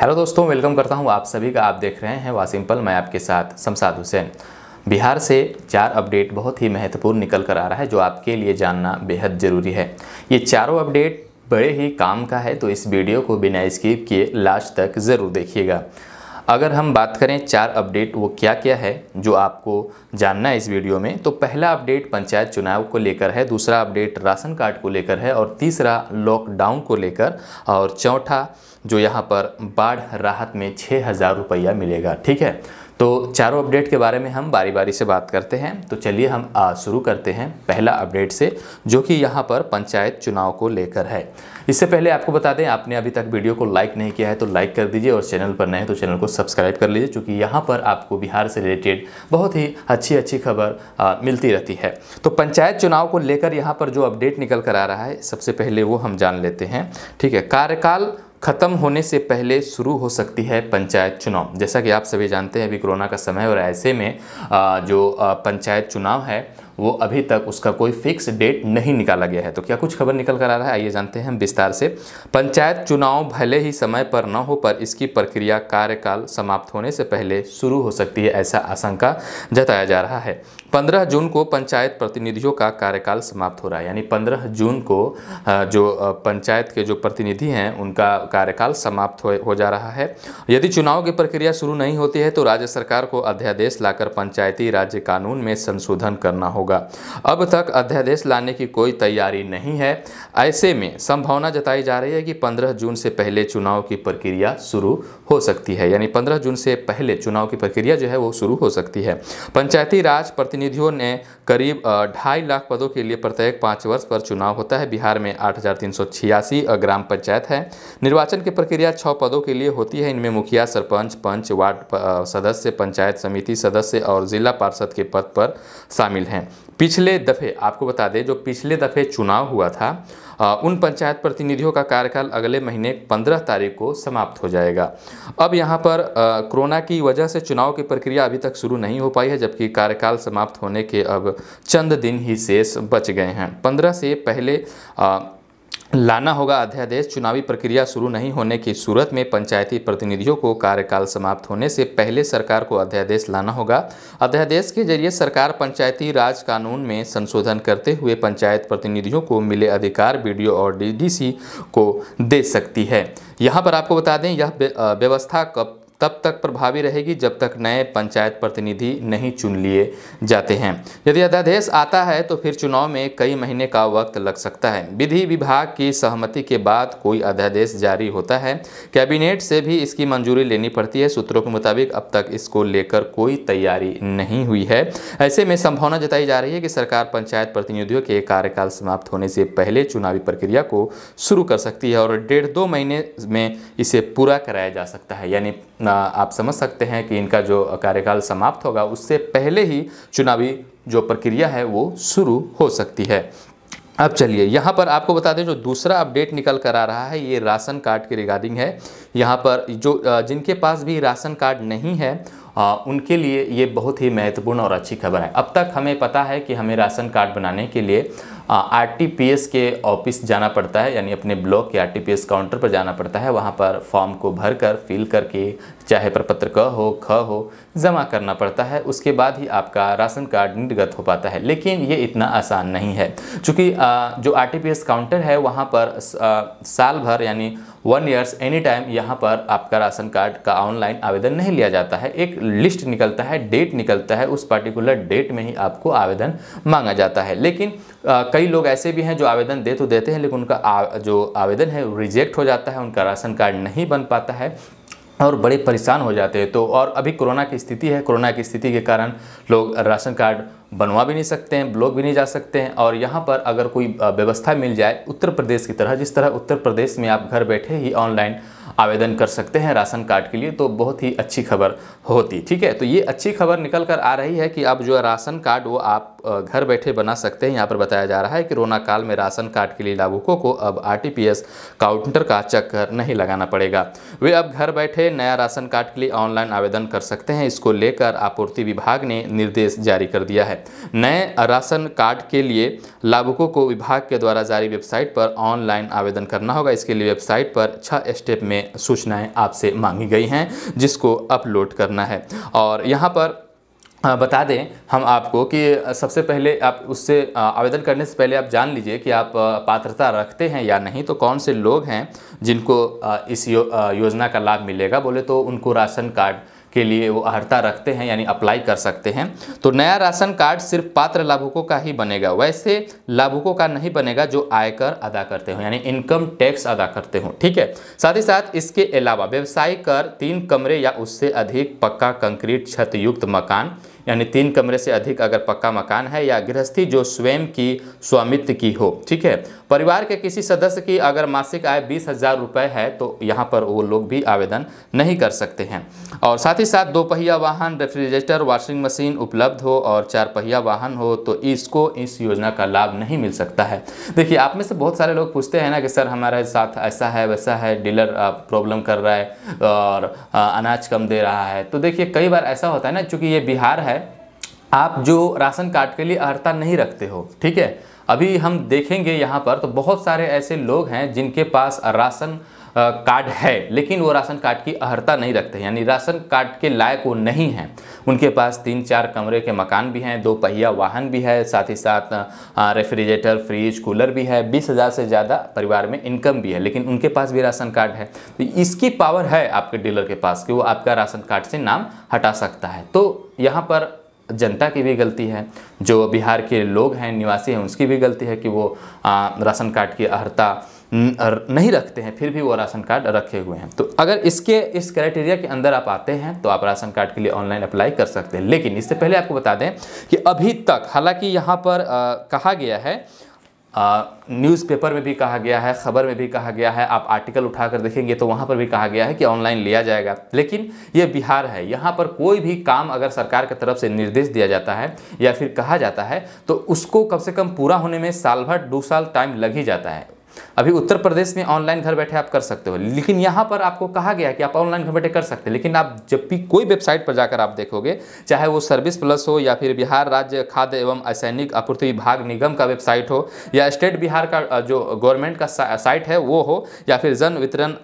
hello दोस्तों welcome करता हूं आप सभी का आप देख रहे हैं वा सिंपल मैं आपके साथ शमसाद हुसैन बिहार से चार अपडेट बहुत ही महत्वपूर्ण निकल कर आ रहा है जो आपके लिए जानना बेहद ज़रूरी है ये चारों अपडेट बड़े ही काम का है तो इस वीडियो को बिना स्किप किए लास्ट तक ज़रूर देखिएगा अगर हम बात करें चार अपडेट वो क्या क्या है जो आपको जानना है इस वीडियो में तो पहला अपडेट पंचायत चुनाव को लेकर है दूसरा अपडेट राशन कार्ड को लेकर है और तीसरा लॉकडाउन को लेकर और चौथा जो यहाँ पर बाढ़ राहत में छः हज़ार रुपया मिलेगा ठीक है तो चारों अपडेट के बारे में हम बारी बारी से बात करते हैं तो चलिए हम शुरू करते हैं पहला अपडेट से जो कि यहाँ पर पंचायत चुनाव को लेकर है इससे पहले आपको बता दें आपने अभी तक वीडियो को लाइक नहीं किया है तो लाइक कर दीजिए और चैनल पर नए तो चैनल को सब्सक्राइब कर लीजिए चूँकि यहाँ पर आपको बिहार से रिलेटेड बहुत ही अच्छी अच्छी खबर मिलती रहती है तो पंचायत चुनाव को लेकर यहाँ पर जो अपडेट निकल कर आ रहा है सबसे पहले वो हम जान लेते हैं ठीक है कार्यकाल खत्म होने से पहले शुरू हो सकती है पंचायत चुनाव जैसा कि आप सभी जानते हैं अभी कोरोना का समय और ऐसे में जो पंचायत चुनाव है वो अभी तक उसका कोई फिक्स डेट नहीं निकाला गया है तो क्या कुछ खबर निकल कर आ रहा है आइए जानते हैं हम विस्तार से पंचायत चुनाव भले ही समय पर न हो पर इसकी प्रक्रिया कार्यकाल समाप्त होने से पहले शुरू हो सकती है ऐसा आशंका जताया जा रहा है 15 जून को पंचायत प्रतिनिधियों का कार्यकाल समाप्त हो रहा है यानी 15 जून को जो पंचायत के जो प्रतिनिधि हैं उनका कार्यकाल समाप्त हो जा रहा है यदि चुनाव की प्रक्रिया शुरू नहीं होती है तो राज्य सरकार को अध्यादेश लाकर पंचायती राज्य कानून में संशोधन करना होगा होगा अब तक अध्यादेश लाने की कोई तैयारी नहीं है ऐसे में संभावना जताई जा रही है कि 15 जून से पहले चुनाव की प्रक्रिया शुरू हो सकती है यानी 15 जून से पहले चुनाव की प्रक्रिया जो है वो शुरू हो सकती है पंचायती राज प्रतिनिधियों ने करीब ढाई लाख पदों के लिए प्रत्येक पाँच वर्ष पर चुनाव होता है बिहार में आठ ग्राम पंचायत है निर्वाचन की प्रक्रिया छः पदों के लिए होती है इनमें मुखिया सरपंच पंच वार्ड सदस्य पंचायत समिति सदस्य और जिला पार्षद के पद पर शामिल हैं पिछले दफ़े आपको बता दें जो पिछले दफ़े चुनाव हुआ था आ, उन पंचायत प्रतिनिधियों का कार्यकाल अगले महीने 15 तारीख को समाप्त हो जाएगा अब यहाँ पर कोरोना की वजह से चुनाव की प्रक्रिया अभी तक शुरू नहीं हो पाई है जबकि कार्यकाल समाप्त होने के अब चंद दिन ही शेष बच गए हैं 15 से पहले आ, लाना होगा अध्यादेश चुनावी प्रक्रिया शुरू नहीं होने की सूरत में पंचायती प्रतिनिधियों को कार्यकाल समाप्त होने से पहले सरकार को अध्यादेश लाना होगा अध्यादेश के जरिए सरकार पंचायती राज कानून में संशोधन करते हुए पंचायत प्रतिनिधियों को मिले अधिकार बीडीओ और डीडीसी को दे सकती है यहाँ पर आपको बता दें यह व्यवस्था कब तब तक प्रभावी रहेगी जब तक नए पंचायत प्रतिनिधि नहीं चुन लिए जाते हैं यदि अध्यादेश आता है तो फिर चुनाव में कई महीने का वक्त लग सकता है विधि विभाग की सहमति के बाद कोई अध्यादेश जारी होता है कैबिनेट से भी इसकी मंजूरी लेनी पड़ती है सूत्रों के मुताबिक अब तक इसको लेकर कोई तैयारी नहीं हुई है ऐसे में संभावना जताई जा रही है कि सरकार पंचायत प्रतिनिधियों के कार्यकाल समाप्त होने से पहले चुनावी प्रक्रिया को शुरू कर सकती है और डेढ़ दो महीने में इसे पूरा कराया जा सकता है यानी आप समझ सकते हैं कि इनका जो कार्यकाल समाप्त होगा उससे पहले ही चुनावी जो प्रक्रिया है वो शुरू हो सकती है अब चलिए यहाँ पर आपको बता दें जो दूसरा अपडेट निकल कर आ रहा है ये राशन कार्ड के रिगार्डिंग है यहाँ पर जो जिनके पास भी राशन कार्ड नहीं है आ, उनके लिए ये बहुत ही महत्वपूर्ण और अच्छी खबर है अब तक हमें पता है कि हमें राशन कार्ड बनाने के लिए आरटीपीएस के ऑफिस जाना पड़ता है यानी अपने ब्लॉक के आरटीपीएस काउंटर पर जाना पड़ता है वहाँ पर फॉर्म को भर कर फिल करके चाहे प्रपत्र क हो ख हो जमा करना पड़ता है उसके बाद ही आपका राशन कार्ड निर्गत हो पाता है लेकिन ये इतना आसान नहीं है चूँकि जो आरटीपीएस काउंटर है वहाँ पर साल भर यानी वन ईयर्स एनी टाइम यहाँ पर आपका राशन कार्ड का ऑनलाइन आवेदन नहीं लिया जाता है एक लिस्ट निकलता है डेट निकलता है उस पर्टिकुलर डेट में ही आपको आवेदन मांगा जाता है लेकिन कई लोग ऐसे भी हैं जो आवेदन दे तो देते हैं लेकिन उनका आ, जो आवेदन है रिजेक्ट हो जाता है उनका राशन कार्ड नहीं बन पाता है और बड़े परेशान हो जाते हैं तो और अभी कोरोना की स्थिति है कोरोना की स्थिति के कारण लोग राशन कार्ड बनवा भी नहीं सकते हैं ब्लॉक भी नहीं जा सकते हैं और यहाँ पर अगर कोई व्यवस्था मिल जाए उत्तर प्रदेश की तरह जिस तरह उत्तर प्रदेश में आप घर बैठे ही ऑनलाइन आवेदन कर सकते हैं राशन कार्ड के लिए तो बहुत ही अच्छी खबर होती ठीक है तो ये अच्छी खबर निकल कर आ रही है कि अब जो राशन कार्ड वो आप घर बैठे बना सकते हैं यहाँ पर बताया जा रहा है कि कोरोना काल में राशन कार्ड के लिए लाभुकों को अब आर काउंटर का चक्कर नहीं लगाना पड़ेगा वे अब घर बैठे नया राशन कार्ड के लिए ऑनलाइन आवेदन कर सकते हैं इसको लेकर आपूर्ति विभाग ने निर्देश जारी कर दिया है नए राशन कार्ड के लिए लाभुकों को विभाग के द्वारा जारी वेबसाइट पर ऑनलाइन आवेदन करना होगा इसके लिए वेबसाइट पर छः स्टेप में सूचनाएँ आपसे मांगी गई हैं जिसको अपलोड करना है और यहाँ पर बता दें हम आपको कि सबसे पहले आप उससे आवेदन करने से पहले आप जान लीजिए कि आप पात्रता रखते हैं या नहीं तो कौन से लोग हैं जिनको इस यो, योजना का लाभ मिलेगा बोले तो उनको राशन कार्ड के लिए वो अर्हता रखते हैं यानी अप्लाई कर सकते हैं तो नया राशन कार्ड सिर्फ पात्र लाभुकों का ही बनेगा वैसे लाभुकों का नहीं बनेगा जो आयकर अदा करते हो यानी इनकम टैक्स अदा करते हो ठीक है साथ ही साथ इसके अलावा व्यवसाय कर तीन कमरे या उससे अधिक पक्का कंक्रीट छत युक्त मकान यानी तीन कमरे से अधिक अगर पक्का मकान है या गृहस्थी जो स्वयं की स्वामित्व की हो ठीक है परिवार के किसी सदस्य की अगर मासिक आय बीस हज़ार रुपये है तो यहाँ पर वो लोग भी आवेदन नहीं कर सकते हैं और साथ ही साथ दो पहिया वाहन रेफ्रिजरेटर वॉशिंग मशीन उपलब्ध हो और चार पहिया वाहन हो तो इसको इस योजना का लाभ नहीं मिल सकता है देखिए आप में से बहुत सारे लोग पूछते हैं ना कि सर हमारे साथ ऐसा है वैसा है डीलर प्रॉब्लम कर रहा है और अनाज कम दे रहा है तो देखिए कई बार ऐसा होता है ना चूँकि ये बिहार है आप जो राशन कार्ड के लिए अर्ता नहीं रखते हो ठीक है अभी हम देखेंगे यहाँ पर तो बहुत सारे ऐसे लोग हैं जिनके पास राशन कार्ड है लेकिन वो राशन कार्ड की अर्ता नहीं रखते यानी राशन कार्ड के लायक वो नहीं हैं उनके पास तीन चार कमरे के मकान भी हैं दो पहिया वाहन भी है साथ ही साथ रेफ्रिजरेटर फ्रिज कूलर भी है बीस हज़ार से ज़्यादा परिवार में इनकम भी है लेकिन उनके पास भी राशन कार्ड है तो इसकी पावर है आपके डीलर के पास कि वो आपका राशन कार्ड से नाम हटा सकता है तो यहाँ पर जनता की भी गलती है जो बिहार के लोग हैं निवासी हैं उसकी भी गलती है कि वो राशन कार्ड की अर्ता नहीं रखते हैं फिर भी वो राशन कार्ड रखे हुए हैं तो अगर इसके इस क्राइटेरिया के अंदर आप आते हैं तो आप राशन कार्ड के लिए ऑनलाइन अप्लाई कर सकते हैं लेकिन इससे पहले आपको बता दें कि अभी तक हालांकि यहाँ पर आ, कहा गया है न्यूज़पेपर में भी कहा गया है ख़बर में भी कहा गया है आप आर्टिकल उठा कर देखेंगे तो वहाँ पर भी कहा गया है कि ऑनलाइन लिया जाएगा लेकिन ये बिहार है यहाँ पर कोई भी काम अगर सरकार की तरफ से निर्देश दिया जाता है या फिर कहा जाता है तो उसको कम से कम पूरा होने में साल भर दो साल टाइम लग ही जाता है अभी उत्तर प्रदेश में ऑनलाइन घर बैठे आप कर सकते हो लेकिन यहाँ पर आपको कहा गया कि आप ऑनलाइन घर बैठे कर सकते हैं लेकिन आप जब भी कोई वेबसाइट पर जाकर आप देखोगे चाहे वो सर्विस प्लस हो या फिर बिहार राज्य खाद्य एवं असैनिक आपूर्ति विभाग निगम का वेबसाइट हो या स्टेट बिहार का जो गवर्नमेंट का साइट है वो हो या फिर जन वितरण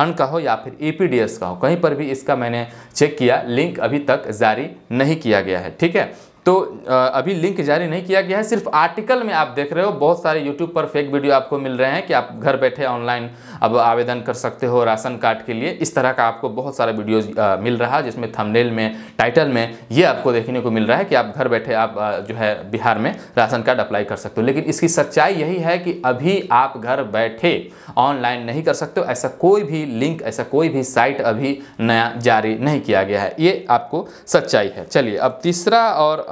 अन्न का हो या फिर ई का हो कहीं पर भी इसका मैंने चेक किया लिंक अभी तक जारी नहीं किया गया है ठीक है तो अभी लिंक जारी नहीं किया गया है सिर्फ आर्टिकल में आप देख रहे हो बहुत सारे यूट्यूब पर फेक वीडियो आपको मिल रहे हैं कि आप घर बैठे ऑनलाइन अब आवेदन कर सकते हो राशन कार्ड के लिए इस तरह का आपको बहुत सारा वीडियोज मिल रहा है जिसमें थंबनेल में टाइटल में ये आपको देखने को मिल रहा है कि आप घर बैठे आप जो है बिहार में राशन कार्ड अप्लाई कर सकते हो लेकिन इसकी सच्चाई यही है कि अभी आप घर बैठे ऑनलाइन नहीं कर सकते हो ऐसा कोई भी लिंक ऐसा कोई भी साइट अभी नया जारी नहीं किया गया है ये आपको सच्चाई है चलिए अब तीसरा और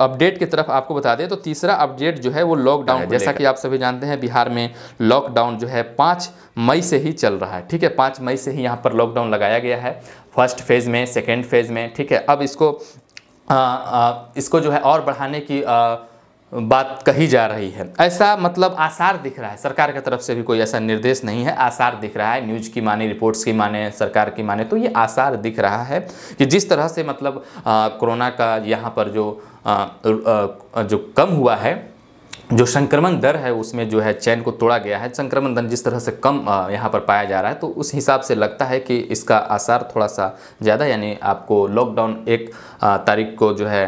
अपडेट की तरफ आपको बता दें तो तीसरा अपडेट जो है वो लॉकडाउन हाँ, जैसा कि आप सभी जानते हैं बिहार में लॉकडाउन जो है पाँच मई से ही चल रहा है ठीक है पाँच मई से ही यहाँ पर लॉकडाउन लगाया गया है फर्स्ट फेज़ में सेकेंड फेज़ में ठीक है अब इसको आ, आ, इसको जो है और बढ़ाने की आ, बात कही जा रही है ऐसा मतलब आसार दिख रहा है सरकार की तरफ से भी कोई ऐसा निर्देश नहीं है आसार दिख रहा है न्यूज़ की माने रिपोर्ट्स की माने सरकार की माने तो ये आसार दिख रहा है कि जिस तरह से मतलब कोरोना का यहाँ पर जो आ, आ, जो कम हुआ है जो संक्रमण दर है उसमें जो है चैन को तोड़ा गया है संक्रमण दर जिस तरह से कम यहाँ पर पाया जा रहा है तो उस हिसाब से लगता है कि इसका आसार थोड़ा सा ज़्यादा यानी आपको लॉकडाउन एक तारीख को जो है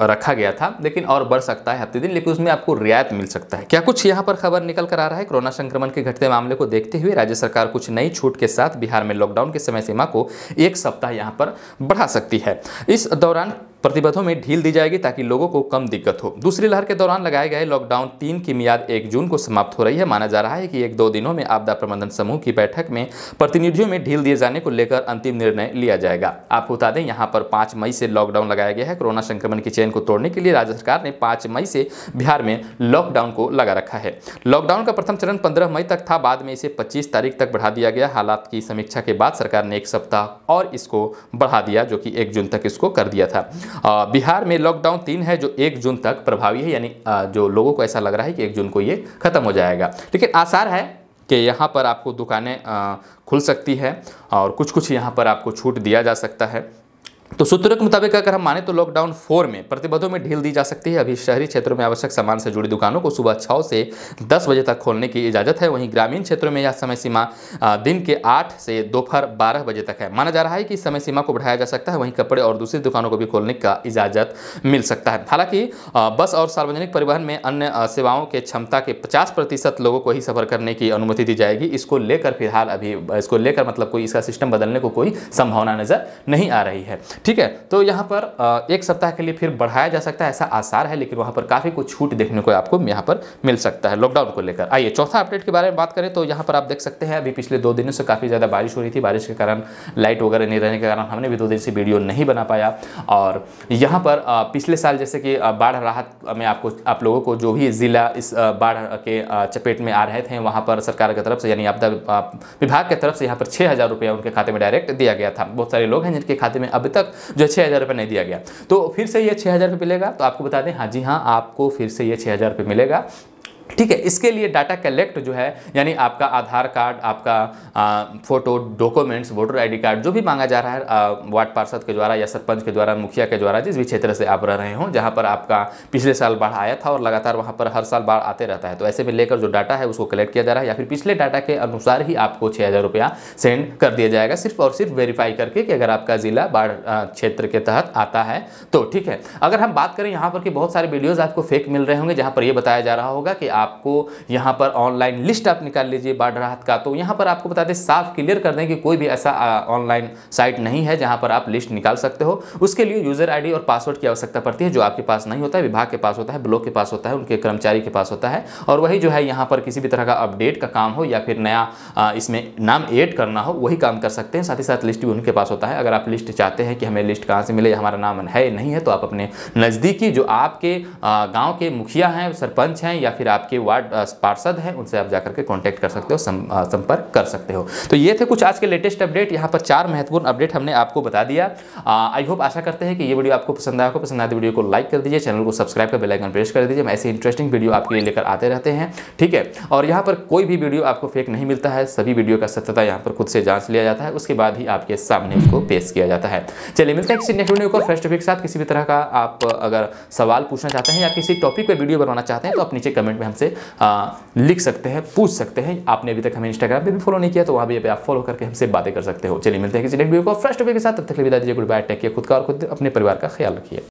रखा गया था लेकिन और बढ़ सकता है हफ्ते दिन लेकिन उसमें आपको रियायत मिल सकता है क्या कुछ यहाँ पर खबर निकल कर आ रहा है कोरोना संक्रमण के घटते मामले को देखते हुए राज्य सरकार कुछ नई छूट के साथ बिहार में लॉकडाउन की समय सीमा को एक सप्ताह यहाँ पर बढ़ा सकती है इस दौरान प्रतिबंधों में ढील दी जाएगी ताकि लोगों को कम दिक्कत हो दूसरी लहर के दौरान लगाए गए लॉकडाउन तीन की मियाद एक जून को समाप्त हो रही है माना जा रहा है कि एक दो दिनों में आपदा प्रबंधन समूह की बैठक में प्रतिनिधियों में ढील दिए जाने को लेकर अंतिम निर्णय लिया जाएगा आपको बता दें यहाँ पर पाँच मई से लॉकडाउन लगाया गया है कोरोना संक्रमण की चेन को तोड़ने के लिए राज्य सरकार ने पाँच मई से बिहार में लॉकडाउन को लगा रखा है लॉकडाउन का प्रथम चरण पंद्रह मई तक था बाद में इसे पच्चीस तारीख तक बढ़ा दिया गया हालात की समीक्षा के बाद सरकार ने एक सप्ताह और इसको बढ़ा दिया जो कि एक जून तक इसको कर दिया था बिहार में लॉकडाउन तीन है जो एक जून तक प्रभावी है यानी जो लोगों को ऐसा लग रहा है कि एक जून को ये खत्म हो जाएगा लेकिन आसार है कि यहाँ पर आपको दुकानें खुल सकती है और कुछ कुछ यहाँ पर आपको छूट दिया जा सकता है तो सूत्रों के मुताबिक अगर हम माने तो लॉकडाउन फोर में प्रतिबंधों में ढील दी जा सकती है अभी शहरी क्षेत्रों में आवश्यक सामान से जुड़ी दुकानों को सुबह छः से दस बजे तक खोलने की इजाज़त है वहीं ग्रामीण क्षेत्रों में यह समय सीमा दिन के आठ से दोपहर बारह बजे तक है माना जा रहा है कि समय सीमा को बढ़ाया जा सकता है वहीं कपड़े और दूसरी दुकानों को भी खोलने का इजाज़त मिल सकता है हालांकि बस और सार्वजनिक परिवहन में अन्य सेवाओं के क्षमता के पचास प्रतिशत लोगों को ही सफ़र करने की अनुमति दी जाएगी इसको लेकर फिलहाल अभी इसको लेकर मतलब कोई इसका सिस्टम बदलने को कोई संभावना नज़र नहीं आ रही है ठीक है तो यहाँ पर एक सप्ताह के लिए फिर बढ़ाया जा सकता है ऐसा आसार है लेकिन वहाँ पर काफ़ी कुछ छूट देखने को आपको यहाँ पर मिल सकता है लॉकडाउन को लेकर आइए चौथा अपडेट के बारे में बात करें तो यहाँ पर आप देख सकते हैं अभी पिछले दो दिनों से काफ़ी ज़्यादा बारिश हो रही थी बारिश के कारण लाइट वगैरह नहीं रहने के कारण हमने भी दो दिन से वीडियो नहीं बना पाया और यहाँ पर पिछले साल जैसे कि बाढ़ राहत में आपको आप लोगों को जो भी ज़िला इस बाढ़ के चपेट में आ रहे थे वहाँ पर सरकार की तरफ से यानी आपदा विभाग की तरफ से यहाँ पर छः हज़ार रुपया उनके खाते में डायरेक्ट दिया गया था बहुत सारे लोग हैं जिनके खाते में अभी तक जो छः हज़ार रुपये नहीं दिया गया तो फिर से ये छः हज़ार रुपये मिलेगा तो आपको बता दें हाँ जी हाँ आपको फिर से ये छः हज़ार रुपये मिलेगा ठीक है इसके लिए डाटा कलेक्ट जो है यानी आपका आधार कार्ड आपका आ, photo documents voter ID card जो भी मांगा जा रहा है वार्ड पार्षद के द्वारा या सरपंच के द्वारा मुखिया के द्वारा जिस भी क्षेत्र से आप रह रहे हों जहाँ पर आपका पिछले साल बाढ़ आया था और लगातार वहाँ पर हर साल बाढ़ आते रहता है तो ऐसे में लेकर जो डाटा है उसको कलेक्ट किया जा रहा है या फिर पिछले डाटा के अनुसार ही आपको छः हज़ार रुपया सेंड कर दिया जाएगा सिर्फ और सिर्फ वेरीफाई करके कि अगर आपका ज़िला बाढ़ क्षेत्र के तहत आता है तो ठीक है अगर हम बात करें यहाँ पर कि बहुत सारे वीडियोज़ आपको फेक मिल रहे होंगे जहाँ पर यह बताया जा रहा होगा कि आपको यहाँ पर ऑनलाइन लिस्ट आप निकाल लीजिए बाढ़ राहत का तो यहाँ पर आपको बता दें साफ क्लियर कर दें कि कोई भी ऐसा ऑनलाइन साइट नहीं है जहाँ पर आप लिस्ट निकाल सकते हो उसके लिए यूज़र आई और पासवर्ड की आवश्यकता पड़ती है जो आपके पास नहीं होता है विभाग के पास होता है ब्लॉक के पास होता है उनके कर्मचारी के पास होता है और वही जो है यहाँ पर किसी भी तरह का अपडेट का काम हो या फिर नया इसमें नाम एड करना हो वही काम कर सकते हैं साथ ही साथ लिस्ट भी उनके पास होता है अगर आप लिस्ट चाहते हैं कि हमें लिस्ट कहाँ से मिले हमारा नाम है नहीं है तो आप अपने नज़दीकी जो आपके गाँव के मुखिया हैं सरपंच हैं या फिर आपके आपके वार्ड पार्षद हैं उनसे आप जाकर के कॉन्टैक्ट कर सकते हो संपर्क कर सकते हो तो ये थे कुछ आज के लेटेस्ट अपडेट यहाँ पर चार महत्वपूर्ण अपडेट हमने आपको बता दिया आई होप आशा करते हैं कि ये वीडियो आपको पसंद आया हो पसंद आए तो वीडियो को लाइक कर दीजिए चैनल को सब्सक्राइब कर बेलाइकन प्रेस कर दीजिए हम ऐसे इंटरेस्टिंग वीडियो आपके लिए लेकर आते रहते हैं ठीक है और यहाँ पर कोई भी वीडियो आपको फेक नहीं मिलता है सभी वीडियो का सत्यता यहाँ पर खुद से जांच लिया जाता है उसके बाद ही आपके सामने उसको पेश किया जाता है चलिए मिलते हैं किसी नेक्स्ट वीडियो को फर्स्ट टॉपिक के साथ किसी भी तरह का आप अगर सवाल पूछना चाहते हैं या किसी टॉपिक पर वीडियो बनाना चाहते हैं तो आप नीचे कमेंट में हमसे हमसे लिख सकते हैं पूछ सकते हैं आपने अभी तक हमें इंस्टाग्राम पे भी फॉलो नहीं किया तो वहाँ भी आप फॉलो करके हमसे बातें कर सकते हो चलिए मिलते हैं किसी नेक्स्ट वीडियो को फ्रेश वीडियो के साथ तब तक विदा दीजिए गुड बाय टेक खुद का और खुद अपने परिवार का ख्याल रखिए